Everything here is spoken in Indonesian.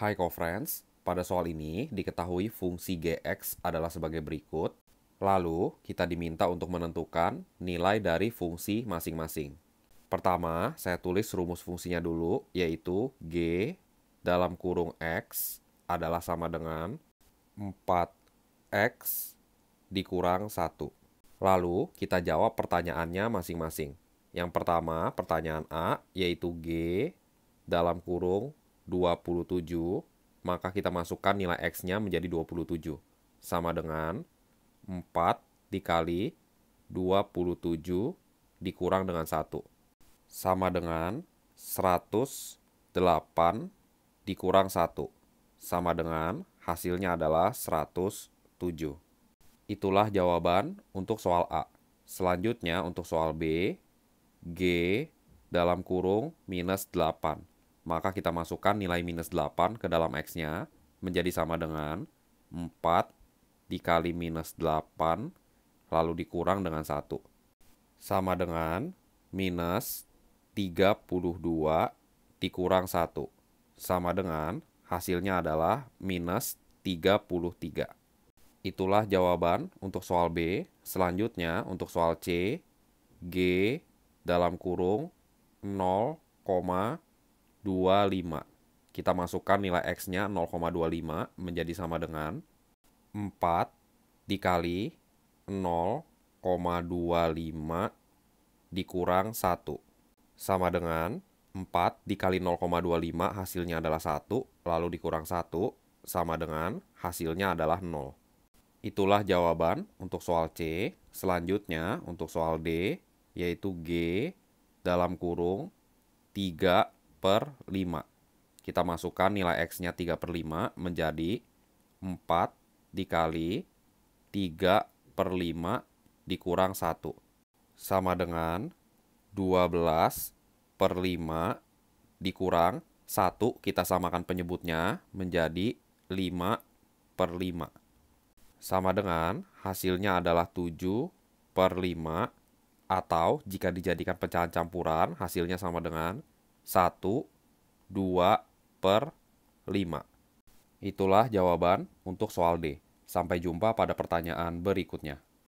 Hai co-friends, pada soal ini diketahui fungsi gx adalah sebagai berikut. Lalu, kita diminta untuk menentukan nilai dari fungsi masing-masing. Pertama, saya tulis rumus fungsinya dulu, yaitu G dalam kurung X adalah sama dengan 4X dikurang 1. Lalu, kita jawab pertanyaannya masing-masing. Yang pertama, pertanyaan A, yaitu G dalam kurung 27, maka kita masukkan nilai X-nya menjadi 27. Sama dengan 4 dikali 27 dikurang dengan 1. Sama dengan 108 dikurang 1. Sama dengan hasilnya adalah 107. Itulah jawaban untuk soal A. Selanjutnya untuk soal B, G dalam kurung minus 8 maka kita masukkan nilai minus 8 ke dalam X-nya menjadi sama dengan 4 dikali minus 8 lalu dikurang dengan 1. Sama dengan minus 32 dikurang 1. Sama dengan hasilnya adalah minus 33. Itulah jawaban untuk soal B. Selanjutnya untuk soal C, G dalam kurung 0, 25. Kita masukkan nilai X-nya 0,25 menjadi sama dengan 4 dikali 0,25 dikurang 1. Sama dengan 4 dikali 0,25 hasilnya adalah 1, lalu dikurang 1 sama dengan hasilnya adalah 0. Itulah jawaban untuk soal C. Selanjutnya untuk soal D yaitu G dalam kurung 3 per 5. Kita masukkan nilai X-nya 3 per 5 menjadi 4 dikali 3 per 5 dikurang 1. Sama dengan 12 per 5 dikurang 1. Kita samakan penyebutnya menjadi 5 per 5. Sama dengan hasilnya adalah 7 per 5 atau jika dijadikan pecahan campuran hasilnya sama dengan 1, 2 per 5. Itulah jawaban untuk soal D. Sampai jumpa pada pertanyaan berikutnya.